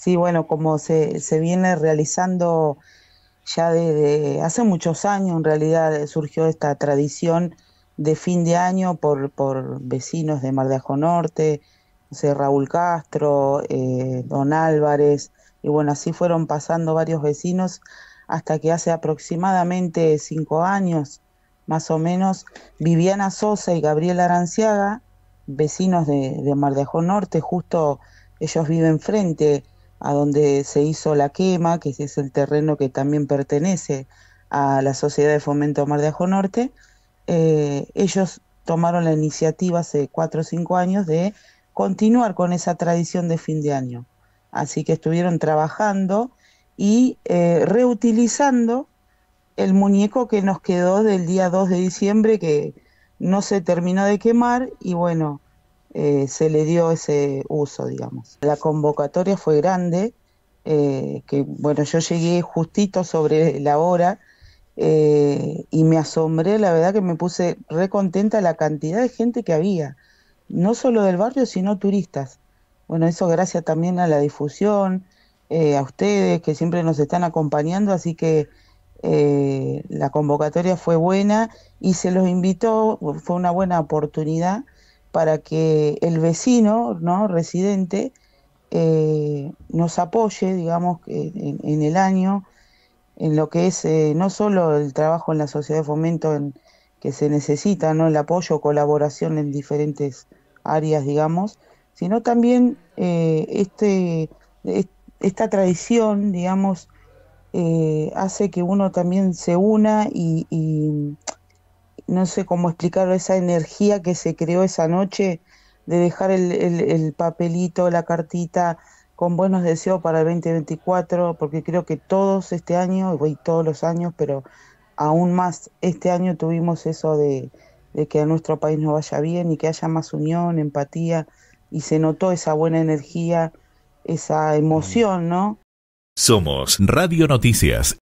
Sí, bueno, como se, se viene realizando ya desde hace muchos años, en realidad surgió esta tradición de fin de año por, por vecinos de Mar de Ajo Norte, Raúl Castro, eh, Don Álvarez, y bueno, así fueron pasando varios vecinos hasta que hace aproximadamente cinco años, más o menos, Viviana Sosa y Gabriel Aranciaga, vecinos de, de Mar de Ajo Norte, justo ellos viven frente a donde se hizo la quema, que es el terreno que también pertenece a la Sociedad de Fomento Mar de Ajo Norte, eh, ellos tomaron la iniciativa hace cuatro o cinco años de continuar con esa tradición de fin de año. Así que estuvieron trabajando y eh, reutilizando el muñeco que nos quedó del día 2 de diciembre que no se terminó de quemar y bueno, eh, se le dio ese uso, digamos. La convocatoria fue grande, eh, que bueno, yo llegué justito sobre la hora eh, y me asombré, la verdad que me puse re contenta la cantidad de gente que había, no solo del barrio, sino turistas. Bueno, eso gracias también a la difusión, a ustedes que siempre nos están acompañando, así que la convocatoria fue buena y se los invitó, fue una buena oportunidad para que el vecino, ¿no? residente, eh, nos apoye, digamos, en, el año, en lo que es eh, no solo el trabajo en la sociedad de fomento que se necesita, ¿no? el apoyo, colaboración en diferentes áreas, digamos, sino también eh, este, esta tradición, digamos, hace que uno también se una y, no sé cómo explicarlo, esa energía que se creó esa noche de dejar el, papelito, la cartita con buenos deseos para el 2024, porque creo que todos este año, y todos los años, pero aún más este año tuvimos eso de, de que a nuestro país no vaya bien y que haya más unión, empatía, y se notó esa buena energía, esa mm. emoción, ¿no? Somos Radio Noticias